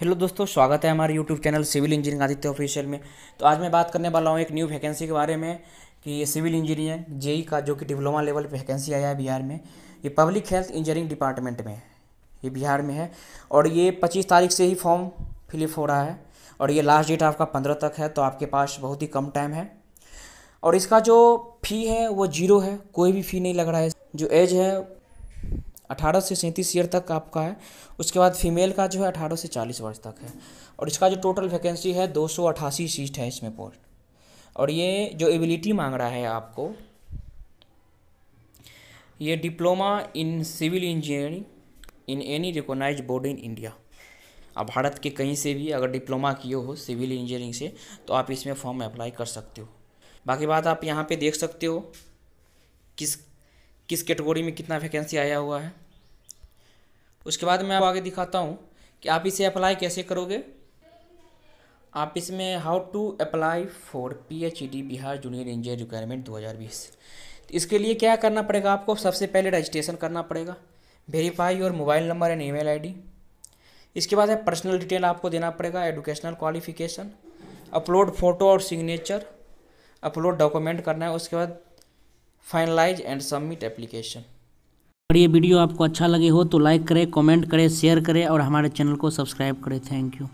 hello दोस्तों स्वागत है हमारे YouTube channel civil engineering Aditya official में तो आज मैं बात करने वाला हूँ एक न्यू वैकेंसी के बारे में कि ये सिविल इंजीनियर जेई का जो कि डिप्लोमा लेवल पे वैकेंसी आया है बिहार में ये पब्लिक हेल्थ इंजीनियरिंग डिपार्टमेंट में ये बिहार में है और ये पच्चीस तारीख से ही फॉर्म फिलअप हो रहा है और ये लास्ट डेट आपका पंद्रह तक है तो आपके पास बहुत ही कम टाइम है और इसका जो फ़ी है वो जीरो है कोई भी फ़ी नहीं लग रहा है जो एज है अठारह से सैंतीस ईयर तक आपका है उसके बाद फीमेल का जो है अठारह से चालीस वर्ष तक है और इसका जो टोटल वैकेंसी है दो सौ अठासी सीट है इसमें पोस्ट और ये जो एबिलिटी मांग रहा है आपको ये diploma in civil engineering in any recognise board in India अब भारत के कहीं से भी अगर डिप्लोमा किए हो सिविल इंजीनियरिंग से तो आप इसमें फॉर्म अप्लाई कर सकते हो बाकी बात आप यहाँ पे देख सकते हो किस किस कैटेगरी में कितना वैकेंसी आया हुआ है उसके बाद मैं आपको आगे दिखाता हूँ कि आप इसे अप्लाई कैसे करोगे आप इसमें how to apply for P H D Bihar junior engineer requirement दो हज़ार बीस इसके लिए क्या करना पड़ेगा आपको सबसे पहले रजिस्ट्रेशन करना पड़ेगा वेरीफाई और mobile number and email ID इसके बाद है पर्सनल डिटेल आपको देना पड़ेगा एडुकेशनल क्वालिफिकेशन अपलोड फोटो और सिग्नेचर अपलोड डॉक्यूमेंट करना है उसके बाद फाइनलाइज एंड सबमिट एप्लीकेशन अगर ये वीडियो आपको अच्छा लगे हो तो लाइक करें कमेंट करें शेयर करें और हमारे चैनल को सब्सक्राइब करें थैंक यू